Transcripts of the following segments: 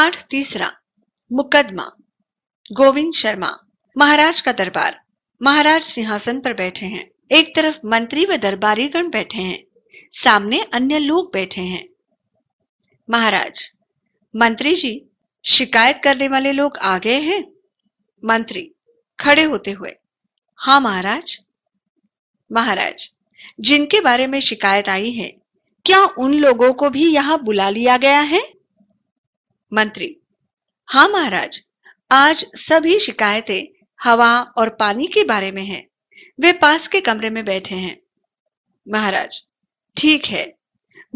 पाठ तीसरा मुकदमा गोविंद शर्मा महाराज का दरबार महाराज सिंहासन पर बैठे हैं एक तरफ मंत्री व दरबारीगण बैठे हैं सामने अन्य लोग बैठे हैं महाराज मंत्री जी शिकायत करने वाले लोग आ गए हैं मंत्री खड़े होते हुए हाँ महाराज महाराज जिनके बारे में शिकायत आई है क्या उन लोगों को भी यहाँ बुला लिया गया है मंत्री हाँ महाराज आज सभी शिकायतें हवा और पानी के बारे में हैं। वे पास के कमरे में बैठे हैं महाराज ठीक है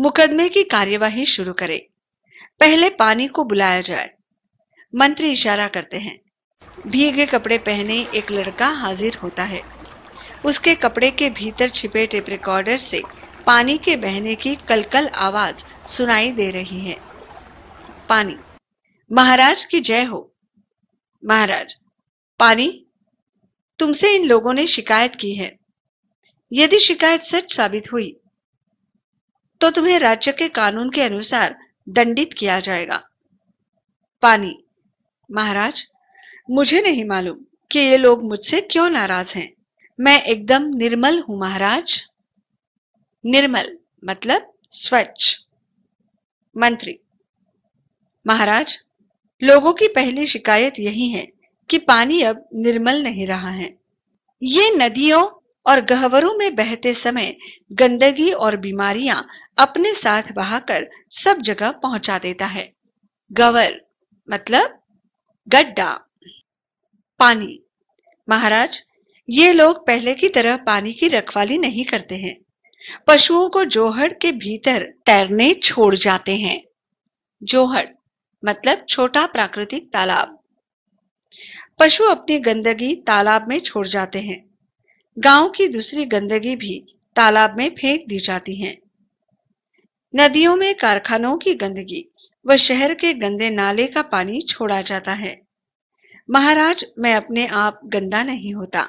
मुकदमे की कार्यवाही शुरू करें पहले पानी को बुलाया जाए मंत्री इशारा करते हैं भीगे कपड़े पहने एक लड़का हाजिर होता है उसके कपड़े के भीतर छिपे टेप रिकॉर्डर से पानी के बहने की कलकल आवाज सुनाई दे रही है पानी महाराज की जय हो महाराज पानी तुमसे इन लोगों ने शिकायत की है यदि शिकायत सच साबित हुई तो तुम्हें राज्य के कानून के अनुसार दंडित किया जाएगा पानी महाराज मुझे नहीं मालूम कि ये लोग मुझसे क्यों नाराज हैं मैं एकदम निर्मल हूं महाराज निर्मल मतलब स्वच्छ मंत्री महाराज लोगों की पहली शिकायत यही है कि पानी अब निर्मल नहीं रहा है ये नदियों और गहवरों में बहते समय गंदगी और बीमारियां अपने साथ बहाकर सब जगह पहुंचा देता है गवर मतलब गड्ढा पानी महाराज ये लोग पहले की तरह पानी की रखवाली नहीं करते हैं पशुओं को जोहड़ के भीतर तैरने छोड़ जाते हैं जोहड़ मतलब छोटा प्राकृतिक तालाब पशु अपनी गंदगी तालाब में छोड़ जाते हैं गांव की दूसरी गंदगी भी तालाब में फेंक दी जाती है नदियों में कारखानों की गंदगी व शहर के गंदे नाले का पानी छोड़ा जाता है महाराज मैं अपने आप गंदा नहीं होता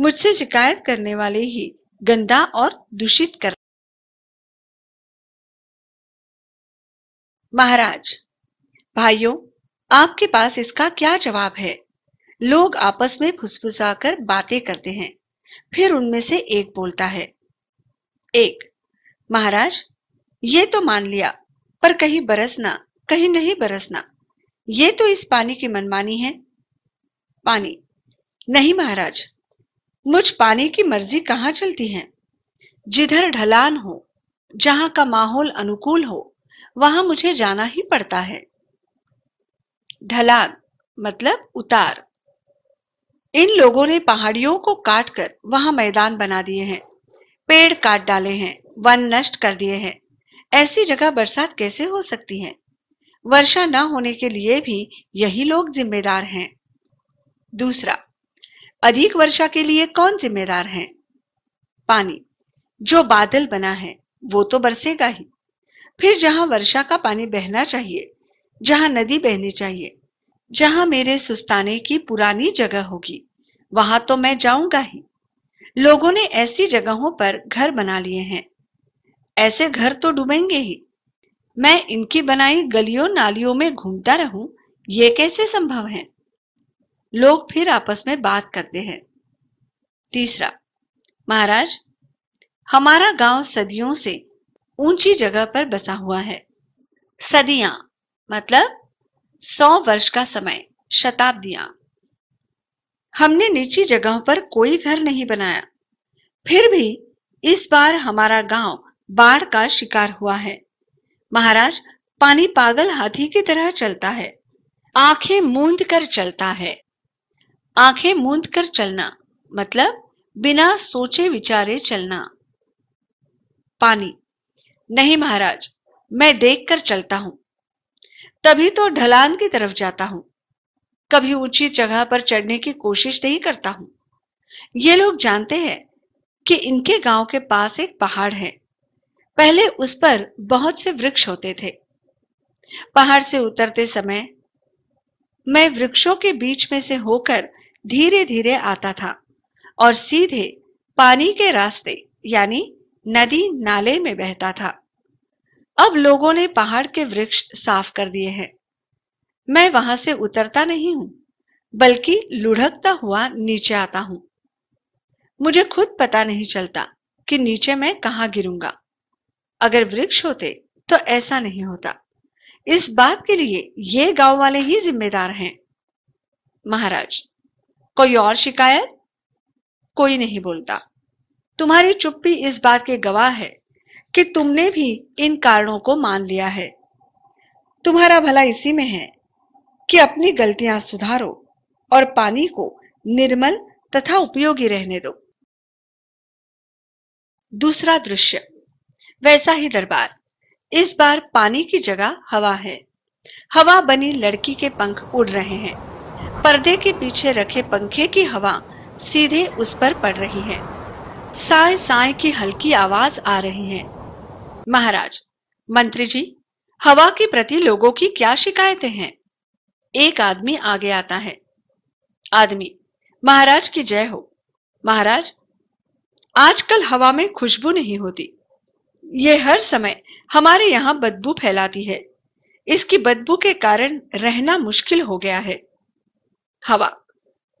मुझसे शिकायत करने वाले ही गंदा और दूषित कर महाराज भाइयों, आपके पास इसका क्या जवाब है? लोग आपस में फुसफुसाकर बातें करते हैं। फिर उनमें से एक बोलता है, एक, महाराज, ये तो मान लिया, पर कहीं बरसना, कहीं नहीं बरसना। ये तो इस पानी की मनमानी है। पानी, नहीं महाराज, मुझ पानी की मर्जी कहाँ चलती है? जिधर ढलान हो, जहाँ का माहौल अनुकूल हो, वहां मुझे जाना ही पड़ता है ढलान मतलब उतार इन लोगों ने पहाड़ियों को काट कर वहां मैदान बना दिए हैं पेड़ काट डाले हैं वन नष्ट कर दिए हैं ऐसी जगह बरसात कैसे हो सकती है वर्षा न होने के लिए भी यही लोग जिम्मेदार हैं दूसरा अधिक वर्षा के लिए कौन जिम्मेदार है पानी जो बादल बना है वो तो बरसेगा ही फिर जहां वर्षा का पानी बहना चाहिए जहां नदी बहनी चाहिए जहां मेरे सुस्ताने की पुरानी जगह होगी वहां तो मैं जाऊंगा ही लोगों ने ऐसी जगहों पर घर बना लिए हैं ऐसे घर तो डूबेंगे ही मैं इनकी बनाई गलियों नालियों में घूमता रहूं ये कैसे संभव है लोग फिर आपस में बात करते हैं तीसरा महाराज हमारा गांव सदियों से ऊंची जगह पर बसा हुआ है सदियां मतलब सौ वर्ष का समय शताब्दिया हमने निजी जगहों पर कोई घर नहीं बनाया फिर भी इस बार हमारा गांव बाढ़ का शिकार हुआ है महाराज पानी पागल हाथी की तरह चलता है आंखें मूंद कर चलता है आंखें मूंद कर चलना मतलब बिना सोचे विचारे चलना पानी नहीं महाराज मैं देखकर चलता हूं तभी तो ढलान की तरफ जाता हूं कभी ऊंची जगह पर चढ़ने की कोशिश नहीं करता हूं ये लोग जानते हैं कि इनके गांव के पास एक पहाड़ है पहले उस पर बहुत से वृक्ष होते थे पहाड़ से उतरते समय मैं वृक्षों के बीच में से होकर धीरे धीरे आता था और सीधे पानी के रास्ते यानी नदी नाले में बहता था अब लोगों ने पहाड़ के वृक्ष साफ कर दिए हैं मैं वहां से उतरता नहीं हूं बल्कि लुढ़कता हुआ नीचे आता हूं मुझे खुद पता नहीं चलता कि नीचे मैं कहा गिरूंगा अगर वृक्ष होते तो ऐसा नहीं होता इस बात के लिए ये गांव वाले ही जिम्मेदार हैं महाराज कोई और शिकायत कोई नहीं बोलता तुम्हारी चुप्पी इस बात के गवाह है कि तुमने भी इन कारणों को मान लिया है तुम्हारा भला इसी में है कि अपनी गलतियां सुधारो और पानी को निर्मल तथा उपयोगी रहने दो दूसरा दृश्य वैसा ही दरबार इस बार पानी की जगह हवा है हवा बनी लड़की के पंख उड़ रहे हैं पर्दे के पीछे रखे पंखे की हवा सीधे उस पर पड़ रही है साय साय की हल्की आवाज आ रही है महाराज मंत्री जी हवा के प्रति लोगों की क्या शिकायतें हैं एक आदमी आगे आता है आदमी महाराज की जय हो महाराज आजकल हवा में खुशबू नहीं होती ये हर समय हमारे यहाँ बदबू फैलाती है इसकी बदबू के कारण रहना मुश्किल हो गया है हवा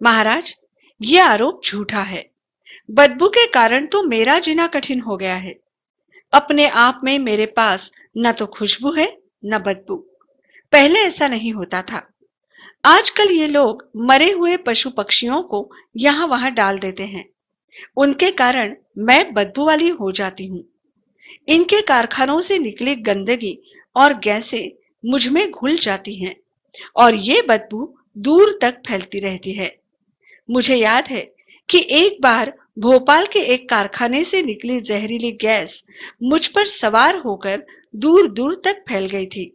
महाराज ये आरोप झूठा है बदबू के कारण तो मेरा जीना कठिन हो गया है अपने आप में मेरे पास न तो खुशबू है न बदबू पहले ऐसा नहीं होता था आजकल ये लोग मरे हुए पशु पक्षियों को यहाँ वहां डाल देते हैं उनके कारण मैं बदबू वाली हो जाती हूँ इनके कारखानों से निकली गंदगी और गैसें मुझ में घुल जाती हैं और ये बदबू दूर तक फैलती रहती है मुझे याद है कि एक बार भोपाल के एक कारखाने से निकली जहरीली गैस मुझ पर सवार होकर दूर दूर तक फैल गई थी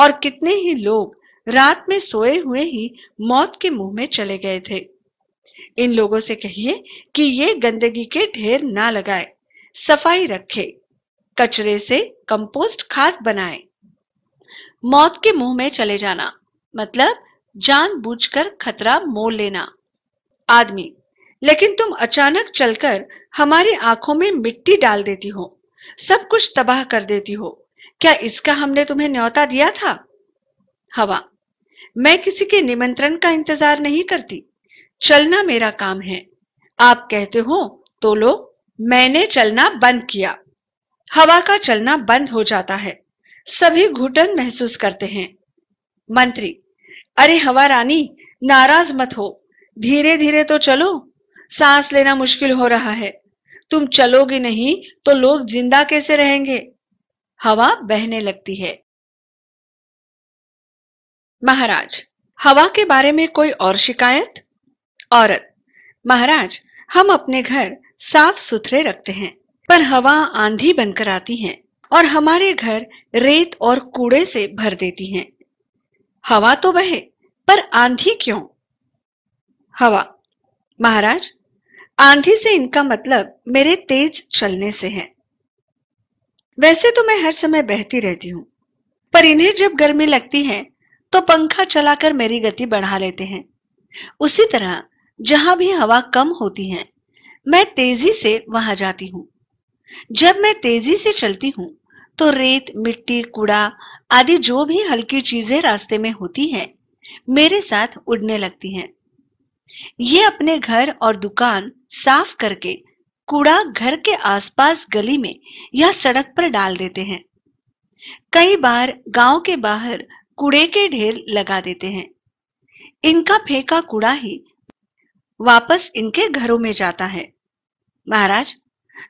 और कितने ही लोग रात में सोए हुए ही मौत के मुंह में चले गए थे इन लोगों से कहिए कि ये गंदगी के ढेर ना लगाए सफाई रखे कचरे से कंपोस्ट खाद बनाए मौत के मुंह में चले जाना मतलब जानबूझकर खतरा मोल लेना आदमी लेकिन तुम अचानक चलकर हमारी आंखों में मिट्टी डाल देती हो सब कुछ तबाह कर देती हो क्या इसका हमने तुम्हें न्योता दिया था हवा मैं किसी के निमंत्रण का इंतजार नहीं करती चलना मेरा काम है आप कहते हो तो लो मैंने चलना बंद किया हवा का चलना बंद हो जाता है सभी घुटन महसूस करते हैं मंत्री अरे हवा रानी नाराज मत हो धीरे धीरे तो चलो सांस लेना मुश्किल हो रहा है तुम चलोगी नहीं तो लोग जिंदा कैसे रहेंगे हवा बहने लगती है महाराज हवा के बारे में कोई और शिकायत औरत महाराज हम अपने घर साफ सुथरे रखते हैं पर हवा आंधी बनकर आती है और हमारे घर रेत और कूड़े से भर देती है हवा तो बहे पर आंधी क्यों हवा महाराज आंधी से इनका मतलब मेरे तेज चलने से है वैसे तो मैं हर समय बहती रहती हूँ पर इन्हें जब गर्मी लगती है तो पंखा चलाकर मेरी गति बढ़ा लेते हैं उसी तरह जहां भी हवा कम होती है मैं तेजी से वहां जाती हूँ जब मैं तेजी से चलती हूँ तो रेत मिट्टी कूड़ा आदि जो भी हल्की चीजें रास्ते में होती हैं मेरे साथ उड़ने लगती हैं ये अपने घर और दुकान साफ करके कूड़ा घर के आसपास गली में या सड़क पर डाल देते हैं कई बार गांव के बाहर कूड़े के ढेर लगा देते हैं इनका फेंका कूड़ा ही वापस इनके घरों में जाता है महाराज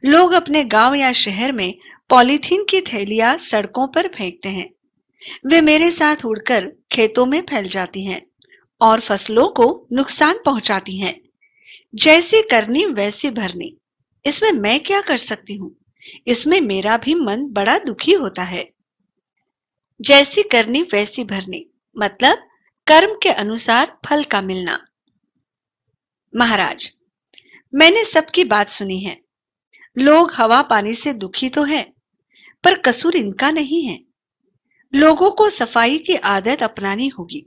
लोग अपने गांव या शहर में पॉलीथीन की थैलियां सड़कों पर फेंकते हैं वे मेरे साथ उड़कर खेतों में फैल जाती हैं और फसलों को नुकसान पहुंचाती हैं जैसे करने वैसे भरने इसमें मैं क्या कर सकती हूँ इसमें मेरा भी मन बड़ा दुखी होता है जैसी करनी वैसी भरनी मतलब कर्म के अनुसार फल का मिलना महाराज मैंने सबकी बात सुनी है लोग हवा पानी से दुखी तो हैं, पर कसूर इनका नहीं है लोगों को सफाई की आदत अपनानी होगी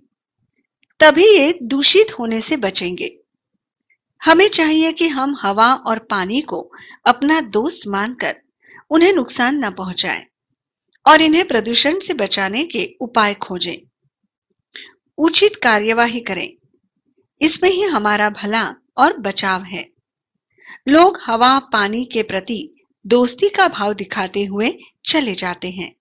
तभी ये दूषित होने से बचेंगे हमें चाहिए कि हम हवा और पानी को अपना दोस्त मानकर उन्हें नुकसान न पहुंचाएं और इन्हें प्रदूषण से बचाने के उपाय खोजें उचित कार्यवाही करें इसमें ही हमारा भला और बचाव है लोग हवा पानी के प्रति दोस्ती का भाव दिखाते हुए चले जाते हैं